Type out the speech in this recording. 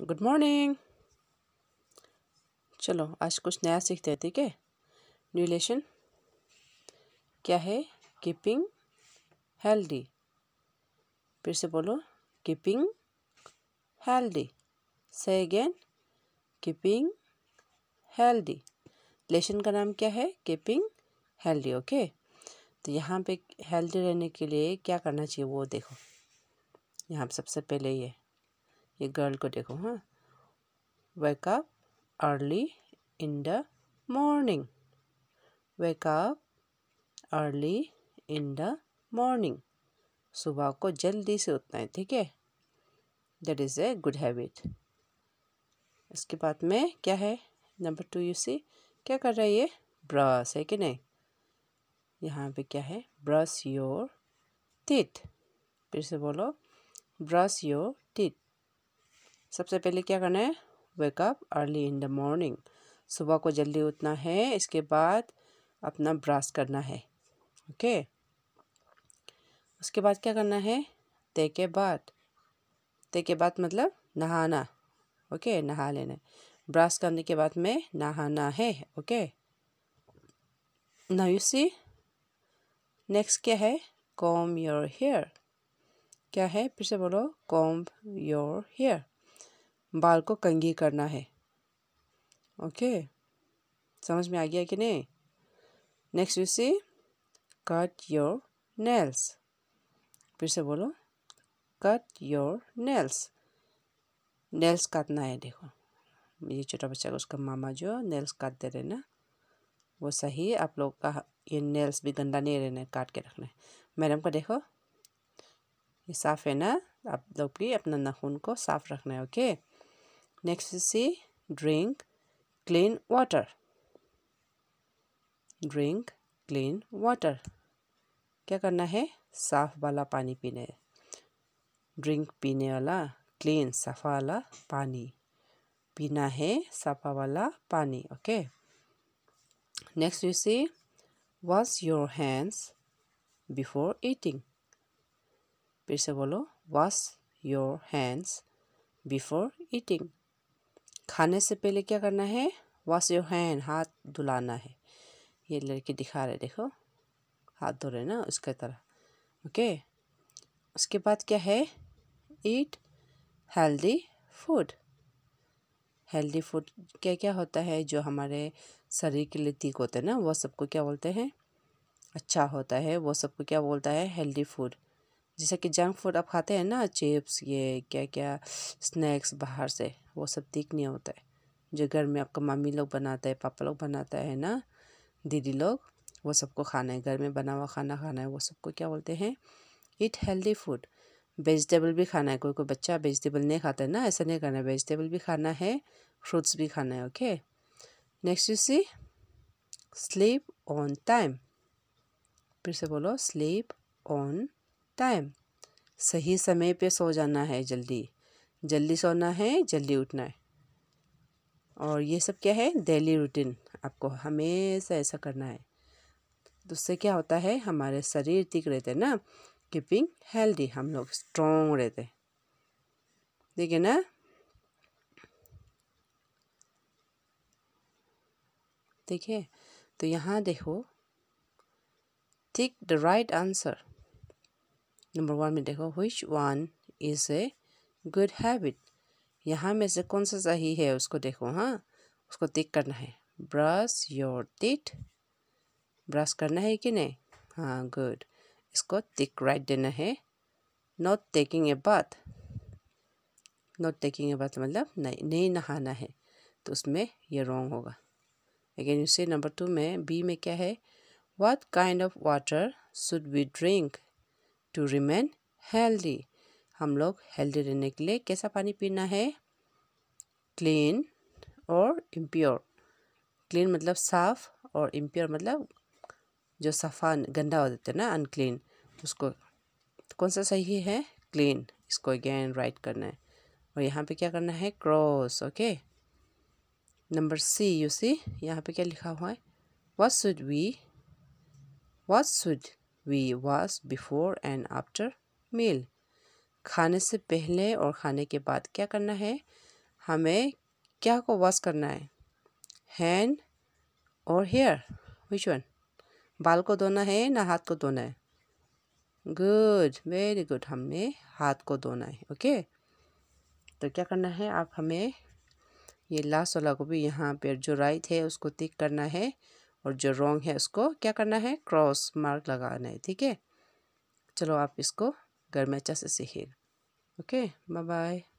Good morning चलो आज कुछ नया सीखते हैं ठीक है न्यूलेशन क्या है कीपिंग हेल्दी फिर से बोलो कीपिंग हेल्दी से अगेन कीपिंग हेल्दी लेशन का नाम क्या है कीपिंग हेल्दी ओके तो यहाँ पे हेल्दी रहने के लिए क्या करना चाहिए वो देखो यहाँ सबसे पहले ये ये गर्ल को देखो हाँ wake up early in the morning wake up early in the morning सुबह को जल्दी से उठना है ठीक है that is a good habit इसके बाद में क्या है नंबर टू यू सी क्या कर रहा है ये ब्रश है कि नहीं यहाँ पे क्या है ब्रश योर टीथ फिर से बोलो ब्रश योर सबसे पहले क्या करना है wake up early in the morning सुबह को जल्दी उठना है इसके बाद अपना ब्रश करना है ओके okay? उसके बाद क्या करना है ते के बाद ते के बाद मतलब नहाना ओके okay? नहा लेना ब्रश करने के बाद में नहाना है okay now you see next क्या है कॉम योर हेयर क्या है फिर से बोलो कॉम योर हेयर बाल को कंघी करना है ओके समझ में आ गया कि नहीं next you see cut your nails फिर से बोलो कट योर नेल्स नेल्स काटना है देखो ये छोटा बच्चा का उसका मामा जो नेल्स काटते रहे ना वो सही आप लोग का ये नेल्स भी गंदा नहीं रहना है काट के रखना है मैडम को देखो ये साफ़ है ना आप लोग भी अपना नाखून को साफ़ रखना है okay Next is C. Drink clean water. Drink clean water. क्या करना है साफ वाला पानी पीने ड्रिंक पीने वाला क्लीन सफ़ा वाला पानी पीना है साफा वाला पानी okay next you see wash your hands before eating फिर से बोलो wash your hands before eating खाने से पहले क्या करना है वॉश योर हैंड हाथ धुलाना है ये लड़के दिखा रहे देखो हाथ धो रहे ना उसके तरह ओके उसके बाद क्या है eat healthy food healthy food क्या क्या होता है जो हमारे शरीर के लिए ठीक होते हैं ना वो सबको क्या बोलते हैं अच्छा होता है वो सबको क्या बोलता है हेल्दी फूड जैसे कि जंक फूड आप खाते हैं ना चिप्स ये क्या क्या स्नैक्स बाहर से वो सब ठीक नहीं होता है जो घर में आपका मम्मी लोग बनाता है पापा लोग बनाता है ना दीदी लोग वो सबको खाना है घर में बना हुआ खाना खाना है वो सबको क्या बोलते हैं ईट हेल्दी फूड वेजिटेबल भी खाना है कोई कोई बच्चा वेजिटेबल नहीं खाता है ना ऐसा नहीं करना है वेजिटेबल भी खाना है फ्रूट्स भी खाना है okay next you see sleep on time फिर से बोलो स्लीप ऑन टाइम सही समय पे सो जाना है जल्दी जल्दी सोना है जल्दी उठना है और ये सब क्या है डेली रूटीन आपको हमेशा ऐसा करना है तो उससे क्या होता है हमारे शरीर ठीक रहते हैं ना कीपिंग हेल्दी हम लोग स्ट्रॉन्ग रहते हैं ठीक है ना ठीक है तो यहाँ देखो ठीक the right answer number one में देखो which one is a good habit यहाँ में से कौन सा सही है उसको देखो हाँ उसको टिक करना है ब्रश योर टिट ब्रश करना है कि नहीं हाँ गुड इसको टिक राइट देना है not taking a bath not taking a bath मतलब नहीं नहीं नहाना है तो उसमें ये रॉन्ग होगा अगेन इसे नंबर टू में बी में क्या है what kind of water should we drink to remain healthy हम लोग हेल्दी रहने के लिए कैसा पानी पीना है क्लीन और इम्प्योर क्लीन मतलब साफ़ और इम्प्योर मतलब जो सफ़ा गंदा हो जाता है ना अनक्लीन तो उसको कौन सा सही है क्लीन इसको अगेन राइट करना है और यहाँ पे क्या करना है cross okay number C you see यहाँ पे क्या लिखा हुआ है what should we what should we wash before and after meal खाने से पहले और खाने के बाद क्या करना है हमें क्या को वॉश करना है हैंड और हेयर विच वन बाल को धोना है ना हाथ को धोना है गुड वेरी गुड हमने हाथ को धोना है ओके तो क्या करना है आप हमें ये लास्ट वाला को भी यहाँ पर जो राइट है उसको टिक करना है और जो रॉन्ग है उसको क्या करना है क्रॉस मार्क लगाना है ठीक है चलो आप इसको घर में अच्छा से सीखिएगा ओके बाय बाय